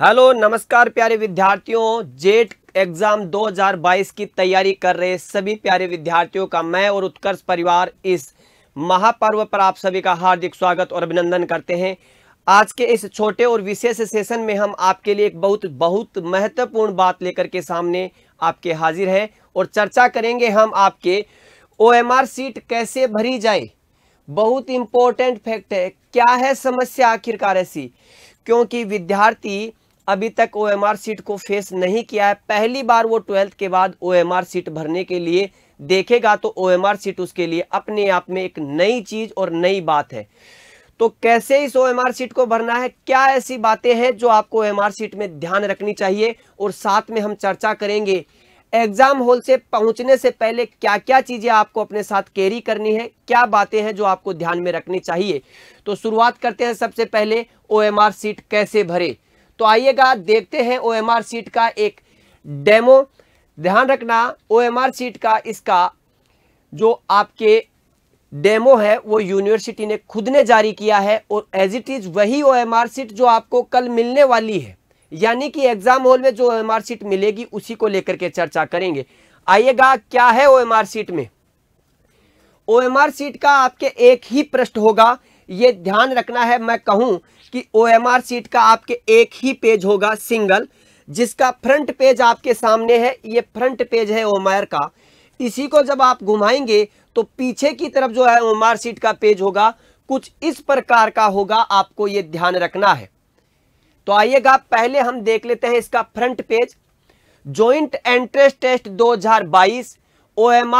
hello नमस्कार प्यारे विद्यार्थियों जेट एग्जाम 2022 की तैयारी कर रहे सभी प्यारे विद्यार्थियों का मैं और उत्कर्ष परिवार इस महापर्व पर आप सभी का हार्दिक स्वागत और अभिनंदन करते हैं आज के इस छोटे और विशेष सेशन में हम आपके लिए एक बहुत बहुत महत्वपूर्ण बात लेकर के सामने आपके हाजिर है और चर्चा करेंगे हम आपके ओ सीट कैसे भरी जाए बहुत इंपॉर्टेंट फैक्ट है क्या है समस्या आखिरकार ऐसी क्योंकि विद्यार्थी अभी तक ओ सीट को फेस नहीं किया है पहली बार वो ट्वेल्थ के बाद ओ सीट भरने के लिए देखेगा तो ओ सीट उसके लिए अपने आप में एक नई चीज़ और नई बात है तो कैसे इस ओ सीट को भरना है क्या ऐसी बातें हैं जो आपको ओ सीट में ध्यान रखनी चाहिए और साथ में हम चर्चा करेंगे एग्जाम हॉल से पहुंचने से पहले क्या क्या चीज़ें आपको अपने साथ कैरी करनी है क्या बातें हैं जो आपको ध्यान में रखनी चाहिए तो शुरुआत करते हैं सबसे पहले ओ सीट कैसे भरे तो आइएगा देखते हैं ओएमआर सीट का एक डेमो ध्यान रखना ओएमआर सीट का इसका जो आपके डेमो है वो यूनिवर्सिटी ने खुद ने जारी किया है और एज इट इज़ वही ओएमआर सीट जो आपको कल मिलने वाली है यानी कि एग्जाम हॉल में जो ओएमआर सीट मिलेगी उसी को लेकर के चर्चा करेंगे आइएगा क्या है ओएमआर सीट में ओएमआर सीट का आपके एक ही प्रश्न होगा ये ध्यान रखना है मैं कहूं कि ओएमआर सीट का आपके एक ही पेज होगा सिंगल जिसका फ्रंट पेज आपके सामने है ये फ्रंट पेज है ओमायर का इसी को जब आप घुमाएंगे तो पीछे की तरफ जो है ओमार सीट का पेज होगा कुछ इस प्रकार का होगा आपको ये ध्यान रखना है तो आइएगा पहले हम देख लेते हैं इसका front page joint entrance test 2022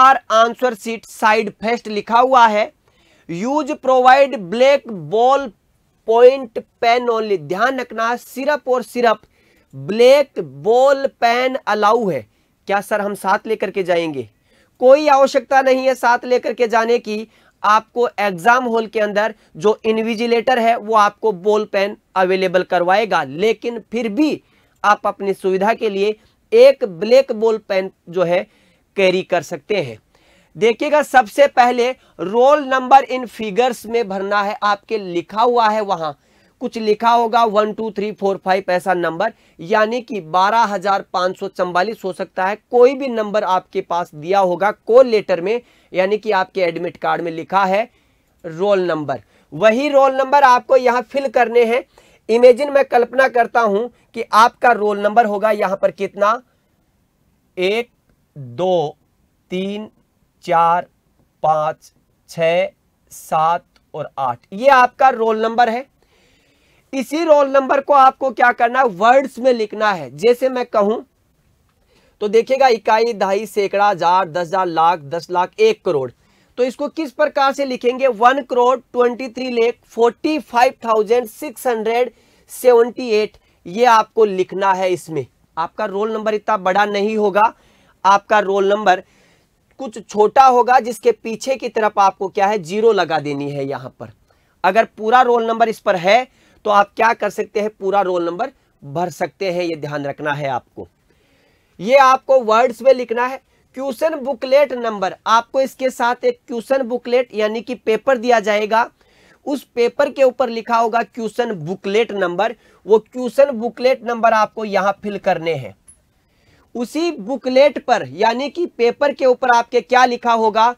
R answer sheet side first लिखा हुआ है use provide black ball point pen only ध्यान रखना सिर्फ और सिर्फ ब्लैक बॉल पेन अलाउ है क्या सर हम साथ लेकर के जाएंगे कोई आवश्यकता नहीं है साथ लेकर के जाने की आपको एग्जाम हॉल के अंदर जो इन्विजिलेटर है वो आपको बॉल पेन अवेलेबल करवाएगा लेकिन फिर भी आप अपनी सुविधा के लिए एक ब्लैक बॉल पेन जो है कैरी कर सकते हैं देखिएगा सबसे पहले रोल नंबर इन फिगर्स में भरना है आपके लिखा हुआ है वहां कुछ लिखा होगा one two three four five ऐसा नंबर यानी कि बारह हजार पांच सौ चंबालीस हो सकता है कोई भी नंबर आपके पास दिया होगा को लेटर में यानी कि आपके एडमिट कार्ड में लिखा है रोल नंबर वही रोल नंबर आपको यहां फिल करने हैं इमेजिन मैं कल्पना करता हूं कि आपका रोल नंबर होगा यहां पर कितना एक दो तीन चार पाँच छ सात और आठ ये आपका रोल नंबर है इसी रोल नंबर को आपको क्या करना है वर्ड्स में लिखना है जैसे मैं कहूं तो देखिएगा इकाई दहाई सैकड़ा हजार दस हजार लाख दस लाख एक करोड़ तो इसको किस प्रकार से लिखेंगे one crore twenty three lakh forty five thousand six hundred seventy eight ये आपको लिखना है इसमें आपका रोल नंबर इतना बड़ा नहीं होगा आपका रोल नंबर कुछ छोटा होगा जिसके पीछे की तरफ आपको क्या है जीरो लगा देनी है यहां पर अगर पूरा रोल नंबर इस पर है तो आप क्या कर सकते हैं पूरा रोल नंबर भर सकते हैं ये ध्यान रखना है आपको ये आपको वर्ड्स में लिखना है क्वेश्चन बुकलेट नंबर आपको इसके साथ एक क्वेश्चन बुकलेट यानी कि पेपर दिया जाएगा उस पेपर के ऊपर लिखा होगा क्वेश्चन बुकलेट नंबर वो क्वेश्चन बुकलेट नंबर आपको यहां फिल करने हैं उसी बुकलेट पर यानी कि पेपर के ऊपर आपके क्या लिखा होगा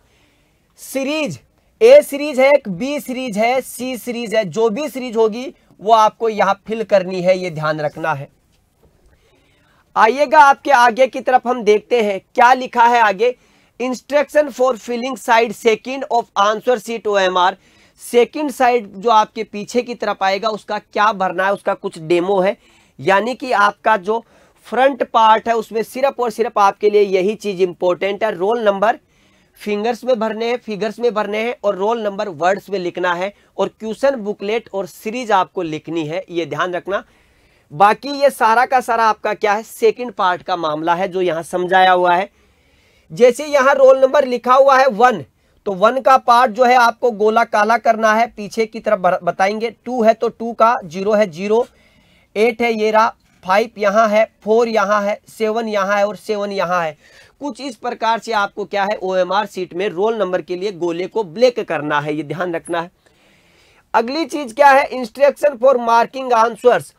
सीरीज ए सीरीज है एक बी सीरीज है सी सीरीज है जो भी सीरीज होगी वो आपको यहां फिल करनी है ये ध्यान रखना है आइएगा आपके आगे की तरफ हम देखते हैं क्या लिखा है आगे instruction for filling side second of answer sheet O M R second side जो आपके पीछे की तरफ आएगा उसका क्या भरना है उसका कुछ डेमो है यानी कि आपका जो फ्रंट पार्ट है उसमें सिर्फ और सिर्फ आपके लिए यही चीज इंपॉर्टेंट है रोल नंबर फिंगर्स में भरने हैं फिगर्स में भरने हैं और रोल नंबर वर्ड्स में लिखना है और क्वेश्चन बुकलेट और सीरीज आपको लिखनी है ये ध्यान रखना बाकी ये सारा का सारा आपका क्या है सेकंड पार्ट का मामला है जो यहाँ समझाया हुआ है जैसे यहाँ रोल नंबर लिखा हुआ है वन तो वन का पार्ट जो है आपको गोला काला करना है पीछे की तरफ बताएंगे टू है तो टू का जीरो है जीरो एट है ये रहा फाइव यहाँ है फोर यहाँ है सेवन यहाँ है और सेवन यहाँ है कुछ इस प्रकार से आपको क्या है ओ सीट में रोल नंबर के लिए गोले को ब्लैक करना है ये ध्यान रखना है अगली चीज क्या है इंस्ट्रक्शन फॉर मार्किंग आंसर्स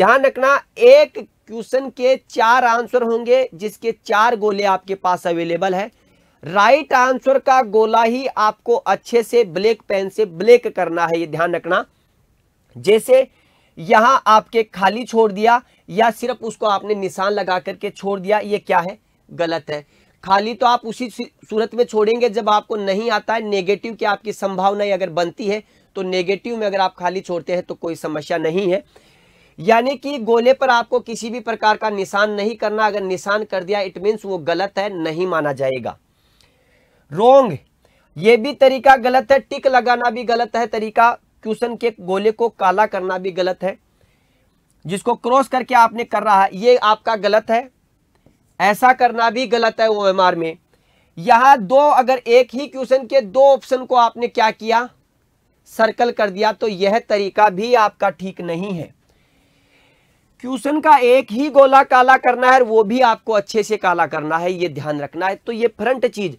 ध्यान रखना एक क्वेश्चन के चार आंसर होंगे जिसके चार गोले आपके पास अवेलेबल है राइट आंसर का गोला ही आपको अच्छे से ब्लैक पेन से ब्लैक करना है ये ध्यान रखना जैसे यहां आपके खाली छोड़ दिया या सिर्फ उसको आपने निशान लगा करके छोड़ दिया ये क्या है गलत है खाली तो आप उसी सूरत में छोड़ेंगे जब आपको नहीं आता है नेगेटिव की आपकी संभावनाएं अगर बनती है तो नेगेटिव में अगर आप खाली छोड़ते हैं तो कोई समस्या नहीं है यानी कि गोले पर आपको किसी भी प्रकार का निशान नहीं करना अगर निशान कर दिया इट मीन्स वो गलत है नहीं माना जाएगा रोंग ये भी तरीका गलत है टिक लगाना भी गलत है तरीका क्यूसन के गोले को काला करना भी गलत है जिसको क्रॉस करके आपने कर रहा है ये आपका गलत है ऐसा करना भी गलत है ओ में यहां दो अगर एक ही क्वेश्चन के दो ऑप्शन को आपने क्या किया सर्कल कर दिया तो यह तरीका भी आपका ठीक नहीं है क्वेश्चन का एक ही गोला काला करना है वो भी आपको अच्छे से काला करना है ये ध्यान रखना है तो ये फ्रंट चीज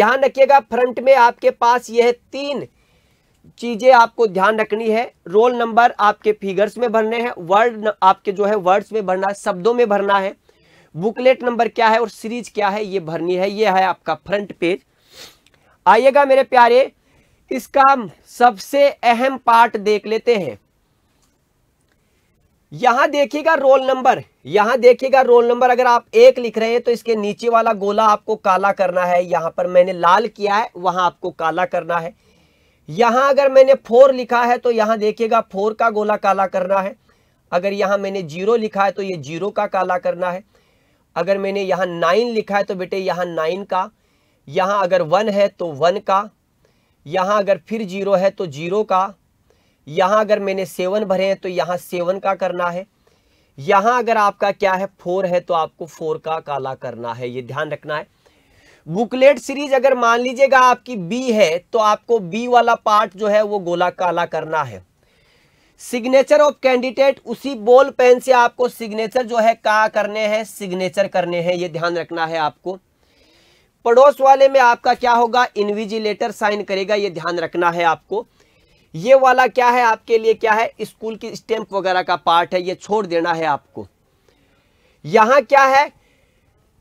ध्यान रखिएगा फ्रंट में आपके पास यह तीन चीज़ें आपको ध्यान रखनी है रोल नंबर आपके फिगर्स में भरने हैं वर्ड आपके जो है वर्ड्स में भरना है शब्दों में भरना है बुकलेट नंबर क्या है और सीरीज क्या है ये भरनी है ये है आपका फ्रंट पेज आइएगा मेरे प्यारे इसका सबसे अहम पार्ट देख लेते हैं यहां देखिएगा रोल नंबर यहां देखिएगा रोल नंबर अगर आप एक लिख रहे हैं तो इसके नीचे वाला गोला आपको काला करना है यहां पर मैंने लाल किया है वहां आपको काला करना है यहां अगर मैंने फोर लिखा है तो यहां देखिएगा फोर का गोला काला करना है अगर यहां मैंने जीरो लिखा है तो ये जीरो का काला करना है अगर मैंने यहाँ नाइन लिखा है तो बेटे यहाँ नाइन का यहाँ अगर वन है तो वन का यहाँ अगर फिर जीरो है तो जीरो का यहाँ अगर मैंने सेवन भरे हैं तो यहाँ सेवन का करना है यहाँ अगर आपका क्या है फोर है तो आपको फोर का काला करना है ये ध्यान रखना है बुकलेट सीरीज अगर मान लीजिएगा आपकी बी है तो आपको बी वाला पार्ट जो है वो गोला काला करना है सिग्नेचर ऑफ कैंडिडेट उसी बॉल पेन से आपको सिग्नेचर जो है का करने हैं सिग्नेचर करने हैं ये ध्यान रखना है आपको पड़ोस वाले में आपका क्या होगा इन्विजिलेटर साइन करेगा ये ध्यान रखना है आपको ये वाला क्या है आपके लिए क्या है स्कूल की स्टेम्प वगैरह का पार्ट है ये छोड़ देना है आपको यहां क्या है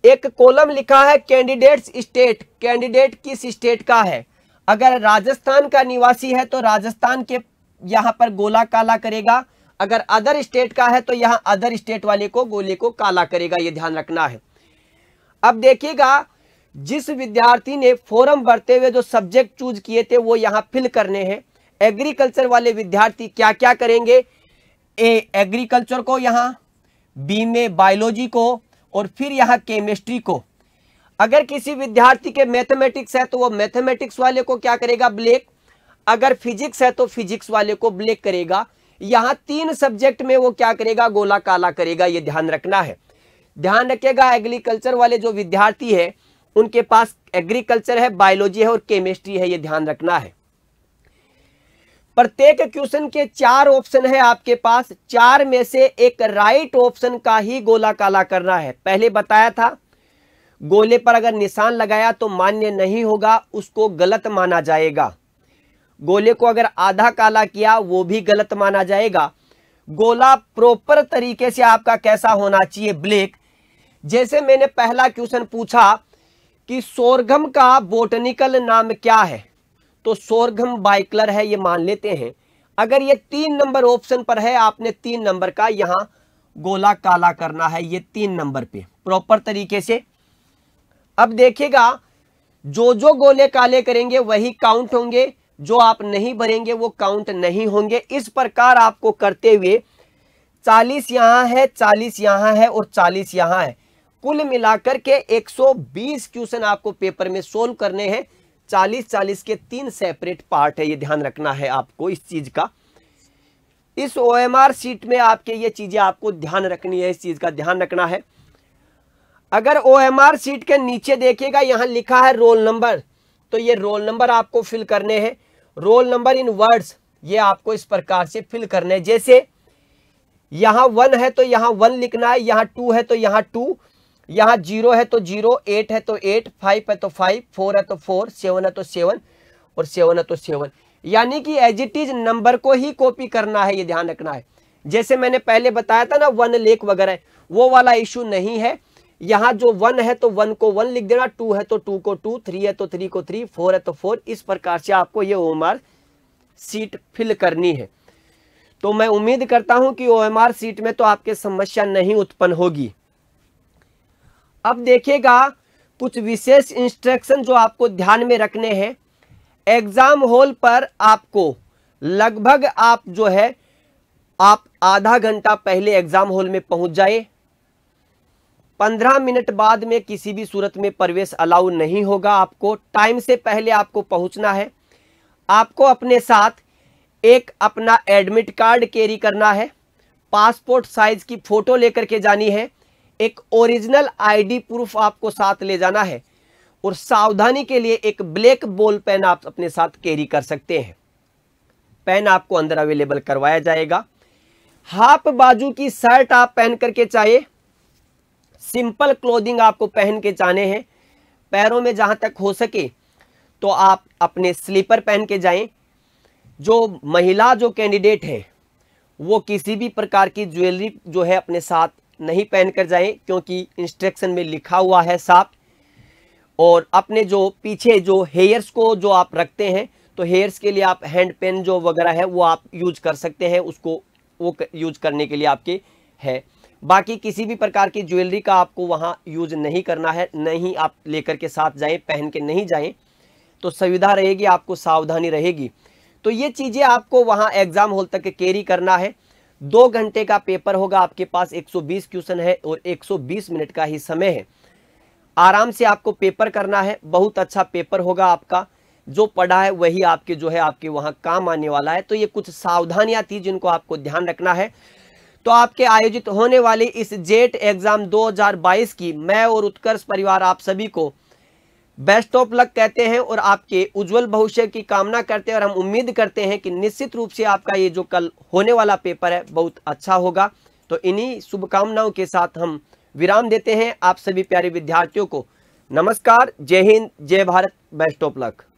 एक कॉलम लिखा है कैंडिडेट्स स्टेट कैंडिडेट किस स्टेट का है अगर राजस्थान का निवासी है तो राजस्थान के यहां पर गोला काला करेगा अगर अदर स्टेट का है तो यहाँ अदर स्टेट वाले को गोले को काला करेगा यह ध्यान रखना है अब देखिएगा जिस विद्यार्थी ने फॉरम भरते हुए जो सब्जेक्ट चूज किए थे वो यहां फिल करने हैं एग्रीकल्चर वाले विद्यार्थी क्या क्या करेंगे ए एग्रीकल्चर को यहां बी में बायोलॉजी को और फिर यहाँ केमिस्ट्री को अगर किसी विद्यार्थी के मैथमेटिक्स है तो वो मैथमेटिक्स वाले को क्या करेगा ब्लैक अगर फिजिक्स है तो फिजिक्स वाले को ब्लैक करेगा यहाँ तीन सब्जेक्ट में वो क्या करेगा गोला काला करेगा ये ध्यान रखना है ध्यान रखेगा एग्रीकल्चर वाले जो विद्यार्थी है उनके पास एग्रीकल्चर है बायोलॉजी है और केमिस्ट्री है ये ध्यान रखना है प्रत्येक क्वेश्चन के चार ऑप्शन है आपके पास चार में से एक राइट ऑप्शन का ही गोला काला करना है पहले बताया था गोले पर अगर निशान लगाया तो मान्य नहीं होगा उसको गलत माना जाएगा गोले को अगर आधा काला किया वो भी गलत माना जाएगा गोला प्रॉपर तरीके से आपका कैसा होना चाहिए ब्लैक जैसे मैंने पहला क्वेश्चन पूछा कि सोरगम का बोटनिकल नाम क्या है तो सोरगम बाइकलर है ये मान लेते हैं अगर ये तीन नंबर ऑप्शन पर है आपने तीन नंबर का यहां गोला काला करना है ये तीन नंबर पे प्रॉपर तरीके से अब देखिएगा जो जो गोले काले करेंगे वही काउंट होंगे जो आप नहीं भरेंगे वो काउंट नहीं होंगे इस प्रकार आपको करते हुए चालीस यहां है चालीस यहां है और चालीस यहां है कुल मिलाकर के 120 क्वेश्चन आपको पेपर में सोल्व करने हैं चालीस चालीस के तीन सेपरेट पार्ट है ये ध्यान रखना है आपको इस चीज़ का इस ओ एम आर सीट में आपके ये चीज़ें आपको ध्यान रखनी है इस चीज़ का ध्यान रखना है अगर ओ एम आर सीट के नीचे देखिएगा यहां लिखा है रोल नंबर तो ये रोल नंबर आपको फिल करने हैं रोल नंबर इन वर्ड्स ये आपको इस प्रकार से फिल करने हैं जैसे यहां वन है तो यहां वन लिखना है यहां टू है तो यहां टू यहाँ जीरो है तो जीरो एट है तो एट फाइव है तो फाइव फोर है तो फोर सेवन है तो सेवन और सेवन है तो सेवन यानी कि एज इट इज नंबर को ही कॉपी करना है ये ध्यान रखना है जैसे मैंने पहले बताया था ना वन लेख वगैरह वो वाला इशू नहीं है यहाँ जो वन है तो वन को वन लिख देना टू है तो टू को टू थ्री है तो थ्री को थ्री फोर है तो फोर इस प्रकार से आपको ये होमवर्क सीट फिल करनी है तो मैं उम्मीद करता हूं कि ओ सीट में तो आपके समस्या नहीं उत्पन्न होगी अब देखिएगा कुछ विशेष इंस्ट्रक्शन जो आपको ध्यान में रखने हैं एग्ज़ाम हॉल पर आपको लगभग आप जो है आप आधा घंटा पहले एग्ज़ाम हॉल में पहुंच जाए पंद्रह मिनट बाद में किसी भी सूरत में प्रवेश अलाउ नहीं होगा आपको टाइम से पहले आपको पहुंचना है आपको अपने साथ एक अपना एडमिट कार्ड कैरी करना है पासपोर्ट साइज की फ़ोटो लेकर के जानी है एक ओरिजिनल आईडी प्रूफ आपको साथ ले जाना है और सावधानी के लिए एक ब्लैक बॉल पेन आप अपने साथ कैरी कर सकते हैं पेन आपको अंदर अवेलेबल करवाया जाएगा हाफ बाजू की शर्ट आप पहन करके चाहिए सिंपल क्लोदिंग आपको पहन के जाने हैं पैरों में जहां तक हो सके तो आप अपने स्लीपर पहन के जाएं जो महिला जो कैंडिडेट है वो किसी भी प्रकार की ज्वेलरी जो है अपने साथ नहीं पहन कर जाएं क्योंकि इंस्ट्रक्शन में लिखा हुआ है साफ और अपने जो पीछे जो हेयर्स को जो आप रखते हैं तो हेयर्स के लिए आप हैंड पेन जो वगैरह है वो आप यूज कर सकते हैं उसको वो यूज करने के लिए आपके है बाकी किसी भी प्रकार की ज्वेलरी का आपको वहाँ यूज नहीं करना है नहीं आप लेकर के साथ जाएं पहन के नहीं जाएं तो सुविधा रहेगी आपको सावधानी रहेगी तो ये चीज़ें आपको वहाँ एग्ज़ाम हॉल तक कैरी करना है दो घंटे का पेपर होगा आपके पास 120 क्वेश्चन है और 120 मिनट का ही समय है आराम से आपको पेपर करना है बहुत अच्छा पेपर होगा आपका जो पढ़ा है वही आपके जो है आपके वहां काम आने वाला है तो ये कुछ सावधानियां थी जिनको आपको ध्यान रखना है तो आपके आयोजित होने वाले इस जेट एग्जाम 2022 की मैं और उत्कर्ष परिवार आप सभी को बेस्ट ऑफ लक कहते हैं और आपके उज्जवल भविष्य की कामना करते हैं और हम उम्मीद करते हैं कि निश्चित रूप से आपका ये जो कल होने वाला पेपर है बहुत अच्छा होगा तो इन्हीं शुभकामनाओं के साथ हम विराम देते हैं आप सभी प्यारे विद्यार्थियों को नमस्कार जय हिंद जय भारत बेस्ट ऑफ लक